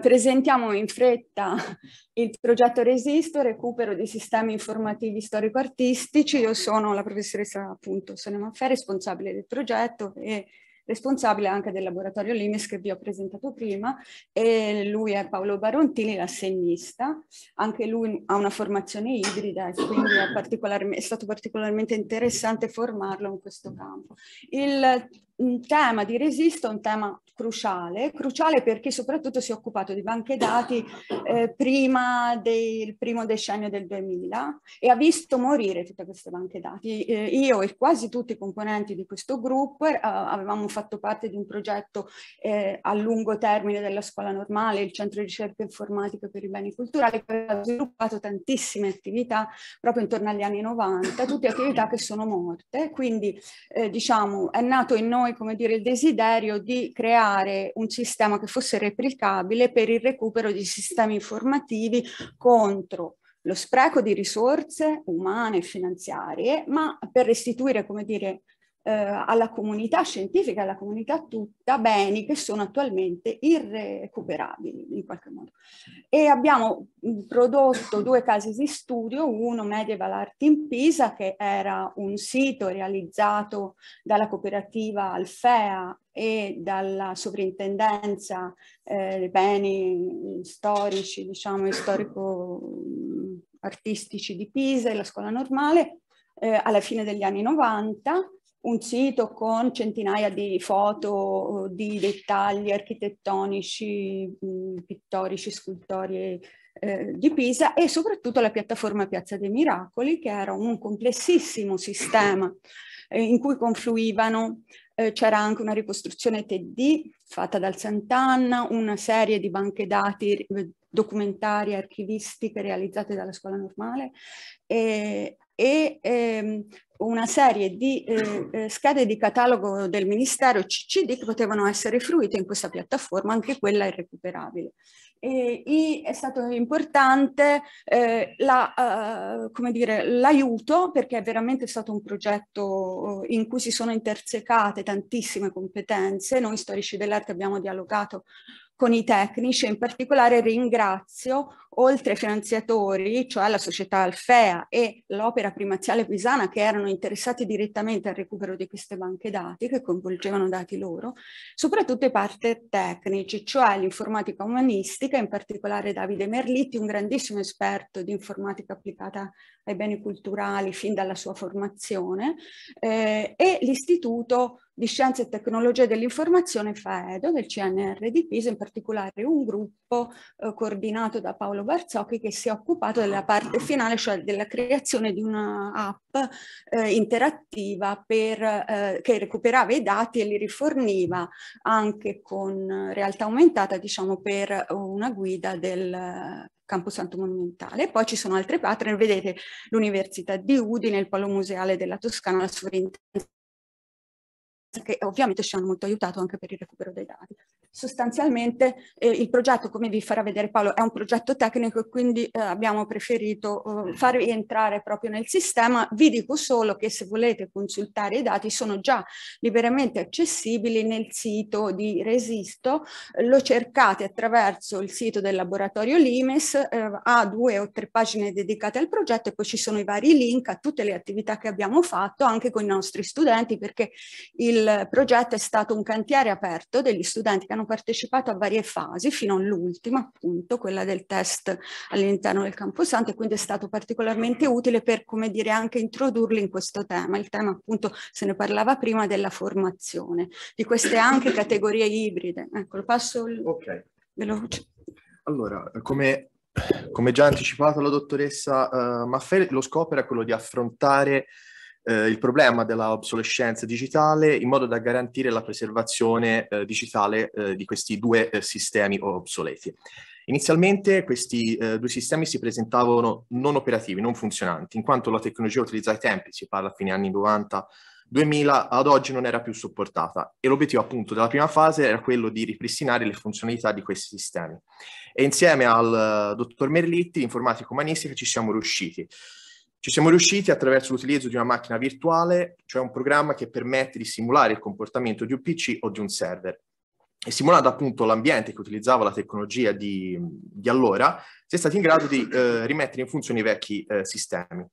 Presentiamo in fretta il progetto Resisto, recupero di sistemi informativi storico-artistici. Io sono la professoressa appunto Sonia Maffè, responsabile del progetto e responsabile anche del laboratorio Limes che vi ho presentato prima e lui è Paolo Barontini, l'assegnista, anche lui ha una formazione ibrida e quindi è, è, stato particolarmente interessante formarlo in questo campo. Il un tema di resisto, è un tema cruciale, cruciale perché soprattutto si è occupato di banche dati eh, prima del primo decennio del 2000 e ha visto morire tutte queste banche dati. Eh, io e quasi tutti i componenti di questo gruppo eh, avevamo fatto parte di un progetto eh, a lungo termine della scuola normale, il centro di ricerca informatica per i beni culturali, che ha sviluppato tantissime attività proprio intorno agli anni 90, tutte attività che sono morte, quindi eh, diciamo è nato in noi noi come dire, il desiderio di creare un sistema che fosse replicabile per il recupero di sistemi informativi contro lo spreco di risorse umane e finanziarie, ma per restituire come dire, eh, alla comunità scientifica, alla comunità tutta, beni che sono attualmente irrecuperabili in qualche modo. E abbiamo prodotto due casi di studio, uno Medieval Art in Pisa, che era un sito realizzato dalla cooperativa Alfea e dalla sovrintendenza eh, beni storici, diciamo, storico-artistici di Pisa e la scuola normale, eh, alla fine degli anni 90 un sito con centinaia di foto, eh, di dettagli architettonici, mm, pittorici, scultori eh, eh, di Pisa e soprattutto la piattaforma Piazza dei Miracoli che era un complessissimo sistema in cui confluivano eh, c'era anche una ricostruzione TD fatta dal Sant'Anna, una serie di banche dati documentari, archivistiche realizzate dalla scuola normale e, e ehm, una serie di eh, eh, schede di catalogo del Ministero CCD che potevano essere fruite in questa piattaforma, anche quella è recuperabile. E, è stato importante eh, eh l'aiuto la, uh, perché è veramente stato un progetto eh, in cui si sono intersecate tantissime competenze. Noi storici dell'arte abbiamo dialogato con i tecnici e in particolare ringrazio oltre ai finanziatori, cioè la società Alfea e l'opera primaziale pisana che erano interessati direttamente al recupero di queste banche dati, che coinvolgevano dati loro, soprattutto i parte tecnici, cioè l'informatica umanistica, in particolare Davide Merlitti, un grandissimo esperto di informatica applicata ai beni culturali fin dalla sua formazione, eh, e l'Istituto di Scienze e Tecnologie dell'Informazione FAEDO del CNR di Pisa, in particolare un gruppo eh, coordinato da Paolo Barzocchi che si è occupato della ah, parte finale, cioè della creazione di una app eh, interattiva per, eh, che recuperava i dati e li riforniva anche con realtà aumentata, diciamo, per una guida del Campo Santo Monumentale. Poi ci sono altre patrie, vedete l'Università di Udine, il Polo Museale della Toscana, la Sovrintendenza che ovviamente ci hanno molto aiutato anche per il recupero dei dati sostanzialmente eh, il progetto, come vi farà vedere Paolo, è un progetto tecnico e quindi eh, abbiamo preferito eh, farvi entrare proprio nel sistema. Vi dico solo che se volete consultare i dati sono già liberamente accessibili nel sito di Resisto, lo cercate attraverso il sito del laboratorio Limes, eh, ha due o tre pagine dedicate al progetto e poi ci sono i vari link a tutte le attività che abbiamo fatto anche con i nostri studenti perché il progetto è stato un cantiere aperto degli studenti che hanno hanno partecipato a varie fasi, fino all'ultima appunto, quella del test all'interno del Camposanto e quindi è stato particolarmente utile per, come dire, anche introdurli in questo tema. Il tema appunto se ne parlava prima della formazione, di queste anche categorie ibride. Ecco, lo passo il... okay. veloce. Allora, come, come, già anticipato la dottoressa uh, eh, Maffè, lo scopo era quello di affrontare eh, il problema dell'obsolescenza digitale in modo da garantire la preservazione eh, digitale eh, di questi due eh, sistemi obsoleti. Inizialmente questi eh, due sistemi si presentavano non operativi, non funzionanti, in quanto la tecnologia utilizzata ai tempi, si parla a fine anni 90, 2000 ad oggi non era più supportata e l'obiettivo appunto della prima fase era quello di ripristinare le funzionalità di questi sistemi. E insieme al uh, dottor Merlitti, informatico umanistica, ci siamo riusciti. Ci siamo riusciti attraverso l'utilizzo di una macchina virtuale, cioè un programma che permette di simulare il comportamento di un PC o di un server. E simulando appunto l'ambiente che utilizzava la tecnologia di, di allora, si è stati in grado di eh, rimettere in funzione i vecchi eh, sistemi.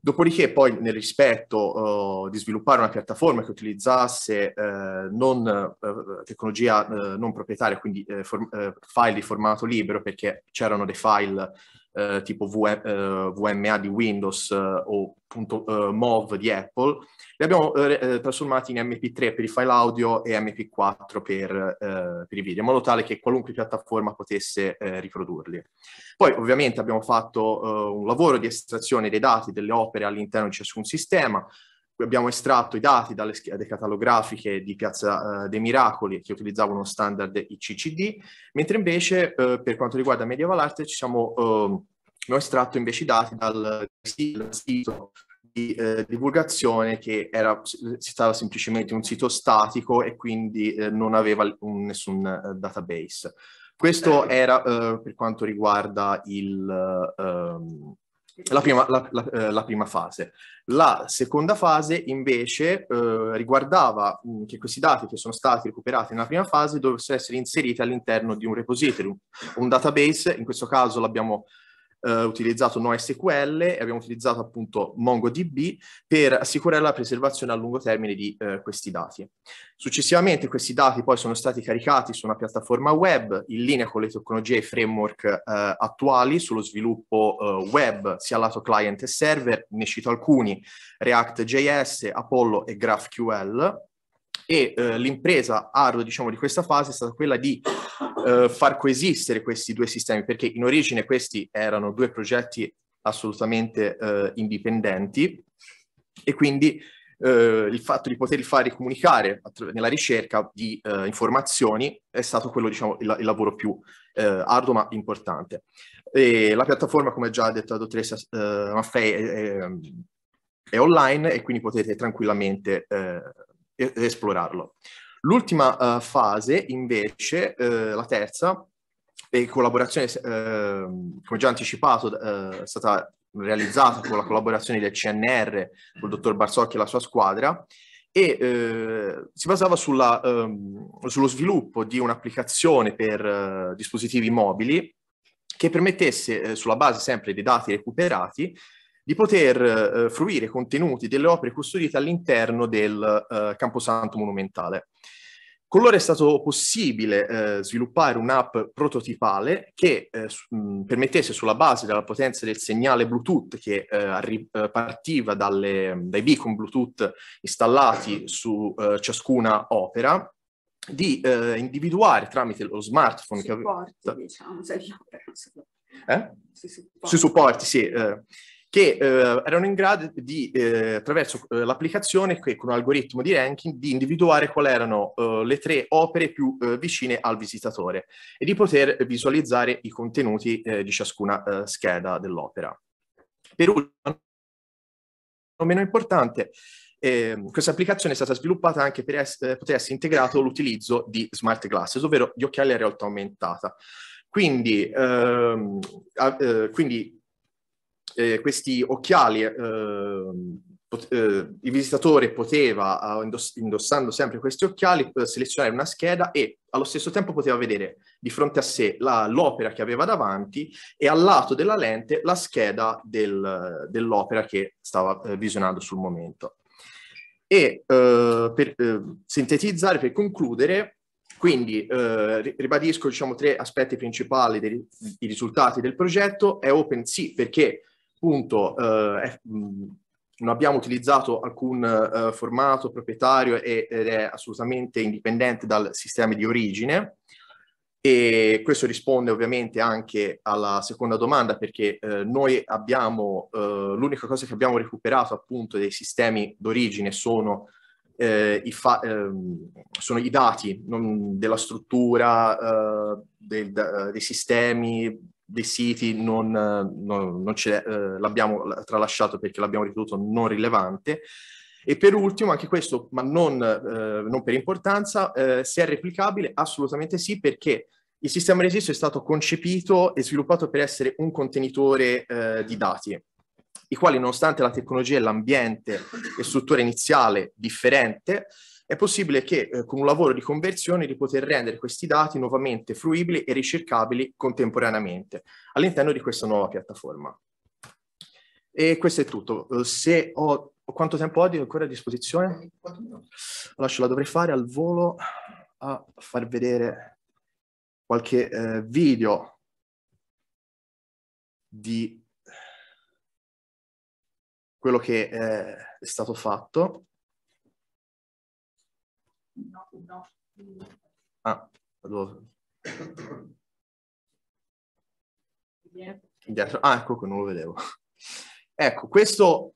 Dopodiché poi nel rispetto uh, di sviluppare una piattaforma che utilizzasse uh, non, uh, tecnologia eh, non proprietaria, quindi for- file di formato libero, perché c'erano dei file eh, tipo v, eh, VMA di Windows eh, o appunto eh, MOV di Apple, li abbiamo eh, trasformati in MP3 per i file audio e MP4 per, per i video, in modo tale che qualunque piattaforma potesse riprodurli. Poi ovviamente abbiamo fatto un lavoro di estrazione dei dati delle opere all'interno di ciascun sistema, abbiamo estratto i dati dalle schede catalografiche di Piazza eh, dei Miracoli che utilizzavano standard ICCD, mentre invece eh, per quanto riguarda Medieval Art ci siamo, eh, abbiamo estratto invece i dati dal sito di eh, divulgazione che era, si stava semplicemente un sito statico e quindi eh, non aveva un, nessun eh, database. Questo era per quanto riguarda il... Ehm, la prima, la, la, eh, la prima, fase. La seconda fase invece eh, riguardava che questi dati che sono stati recuperati nella prima fase dovessero essere inseriti all'interno di un repository, un database, in questo caso l'abbiamo eh, utilizzato NoSQL e abbiamo utilizzato appunto MongoDB per assicurare la preservazione a lungo termine di eh, questi dati. Successivamente questi dati poi sono stati caricati su una piattaforma web in linea con le tecnologie e i framework eh, attuali sullo sviluppo eh, web sia lato client e server, ne cito alcuni, React.js, Apollo e GraphQL e eh, l'impresa ardua diciamo, di questa fase è stata quella di eh, far coesistere questi due sistemi, perché in origine questi erano due progetti assolutamente eh, indipendenti e quindi eh, il fatto di poterli fare comunicare nella ricerca di eh, informazioni è stato quello, diciamo, il, il lavoro più eh, arduo ma importante. E la piattaforma, come già ha detto la dottoressa Maffei, è, è, è online e quindi potete tranquillamente eh, ed esplorarlo. L'ultima uh, fase, invece, uh, la terza, è collaborazione, uh, come già anticipato, eh, è stata realizzata con la collaborazione del CNR, col dottor Barsocchi e la sua squadra, e si basava sulla, ehm, sullo sviluppo di un'applicazione per dispositivi mobili che permettesse, sulla base sempre dei dati recuperati, di poter eh, fruire contenuti delle opere custodite all'interno del eh, Camposanto Monumentale. Con loro è stato possibile eh, sviluppare un'app prototipale che eh, permettesse sulla base della potenza del segnale Bluetooth che eh, arri- eh, partiva dalle, dai beacon Bluetooth installati su eh, ciascuna opera di eh, individuare tramite lo smartphone supporti, che aveva... diciamo, se opera, Eh? Sui supporti, sì, che eh, erano in grado di, eh, attraverso eh, l'applicazione che, con un algoritmo di ranking, di individuare quali erano eh, le tre opere più eh, vicine al visitatore e di poter visualizzare i contenuti eh, di ciascuna scheda dell'opera. Per ultimo, non meno importante, eh, questa applicazione è stata sviluppata anche per es- poter essere integrato l'utilizzo di smart glasses, ovvero gli occhiali a realtà aumentata. Quindi, ehm, a- eh, quindi eh, questi occhiali, eh, pot- eh, il visitatore poteva, ah, indoss- indossando sempre questi occhiali, eh, selezionare una scheda e allo stesso tempo poteva vedere di fronte a sé la, l'opera che aveva davanti e al lato della lente la scheda del, dell'opera che stava visionando sul momento. E eh, per eh, sintetizzare, per concludere, quindi eh, ribadisco diciamo, tre aspetti principali dei, dei risultati del progetto, è open sì perché appunto eh, non abbiamo utilizzato alcun eh, formato proprietario ed è assolutamente indipendente dal sistema di origine e questo risponde ovviamente anche alla seconda domanda perché eh, noi abbiamo eh, l'unica cosa che abbiamo recuperato appunto dei sistemi d'origine sono eh, i fa- ehm, sono i dati non, della struttura, eh, del, de- dei sistemi, dei siti non, non, non ce eh, l'abbiamo tralasciato perché l'abbiamo ritenuto non rilevante. E per ultimo, anche questo, ma non, eh, non per importanza, eh, se è replicabile, assolutamente sì, perché il sistema Resisto è stato concepito e sviluppato per essere un contenitore eh, di dati, i quali, nonostante la tecnologia e l'ambiente e struttura iniziale differente, è possibile che eh, con un lavoro di conversione di poter rendere questi dati nuovamente fruibili e ricercabili contemporaneamente all'interno di questa nuova piattaforma. E questo è tutto. Eh, se ho quanto tempo ho ancora a disposizione? Allora la dovrei fare al volo a far vedere qualche eh, video di quello che eh, è stato fatto. No, no. Ah, devo... Dietro. Ah, ecco che non lo vedevo. Ecco, questo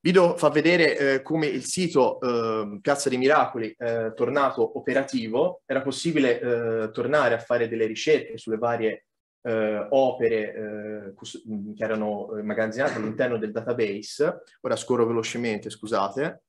video fa vedere eh, come il sito eh, Piazza dei Miracoli eh, tornato operativo. Era possibile eh, tornare a fare delle ricerche sulle varie eh, opere eh, che erano immagazzinate all'interno del database. Ora scorro velocemente, scusate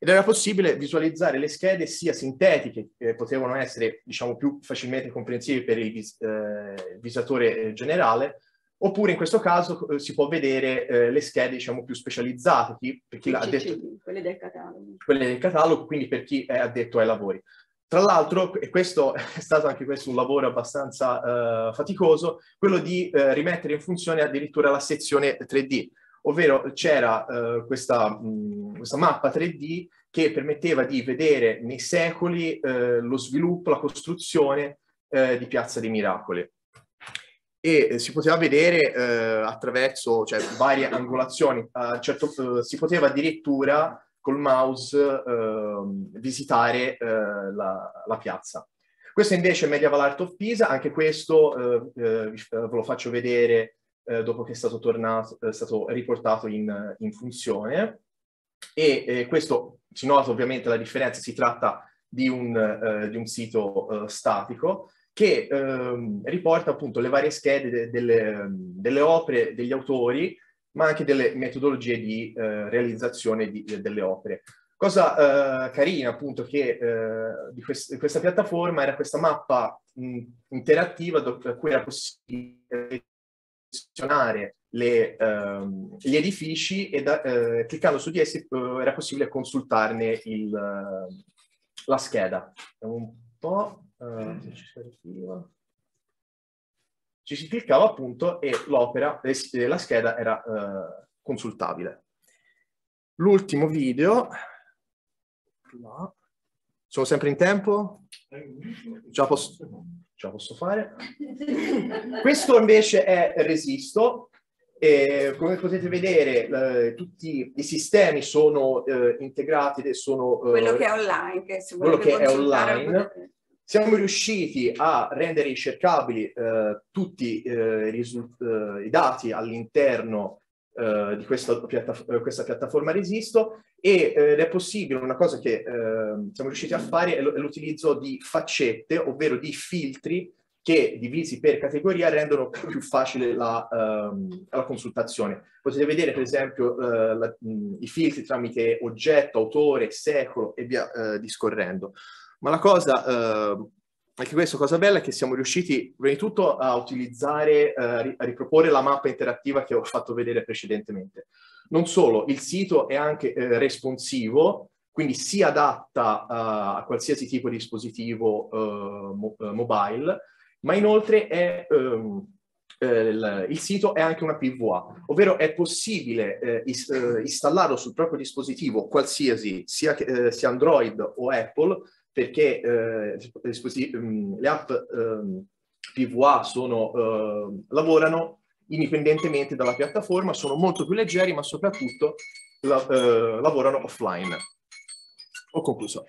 ed era possibile visualizzare le schede sia sintetiche, che potevano essere diciamo, più facilmente comprensibili per il vis- eh, visatore eh, generale, oppure in questo caso eh, si può vedere eh, le schede diciamo, più specializzate, chi, per chi l'ha detto, quelle del catalogo. Quelle del catalogo, quindi per chi è addetto ai lavori. Tra l'altro, e questo è stato anche questo un lavoro abbastanza eh, faticoso, quello di eh, rimettere in funzione addirittura la sezione 3D ovvero c'era eh, questa, mh, mm, questa, mappa 3D che permetteva di vedere nei secoli eh, lo sviluppo, la costruzione eh, di Piazza dei Miracoli. E eh, si poteva vedere eh, attraverso cioè, varie angolazioni, certo, eh, si poteva addirittura col mouse ehm, visitare la, la piazza. Questo invece è Medieval Art of Pisa, anche questo eh, eh, ve lo faccio vedere eh, dopo che è stato, tornato, è eh, stato riportato in, eh, in funzione. E eh, questo si nota ovviamente la differenza, si tratta di un, eh, di un sito eh, statico che ehm, riporta appunto le varie schede de- delle, delle, opere degli autori, ma anche delle metodologie di realizzazione di, de- delle opere. Cosa eh, carina appunto che, eh, di, quest- questa piattaforma era questa mappa mh, interattiva do- cui era possibile posizionare le, ehm, gli edifici e da, eh, cliccando su di essi eh, era possibile consultarne il, eh, la scheda. Un po' eh, ci ci si cliccava appunto e l'opera, la scheda era eh, consultabile. L'ultimo video, sono sempre in tempo? Già posso ce la posso fare. Questo invece è Resisto. E come potete vedere, eh, tutti i sistemi sono eh, integrati sono... Eh, quello che è online. Che quello che è online. Siamo riusciti a rendere ricercabili eh, tutti eh, i eh, dati all'interno eh, di questa, piattaf questa piattaforma Resisto e, ed eh, è possibile, una cosa che ehm, siamo riusciti a fare è l'utilizzo di faccette, ovvero di filtri che divisi per categoria rendono più facile la, um, la consultazione. Potete vedere per esempio uh, la, mh, i filtri tramite oggetto, autore, secolo e via uh, discorrendo. Ma la cosa, uh, ehm, anche questa cosa bella, è che siamo riusciti prima di tutto a utilizzare, a riproporre la mappa interattiva che ho fatto vedere precedentemente. Non solo, il sito è anche eh, responsivo, quindi si adatta uh, a qualsiasi tipo di dispositivo uh, mo- eh, mobile, ma inoltre è, um, il, il, sito è anche una PVA, ovvero è possibile eh, is- eh, installarlo sul proprio dispositivo qualsiasi, sia, sia Android o Apple, perché ehm, le app ehm, PVA sono, lavorano indipendentemente dalla piattaforma, sono molto più leggeri ma soprattutto la, eh, lavorano offline. Ho concluso.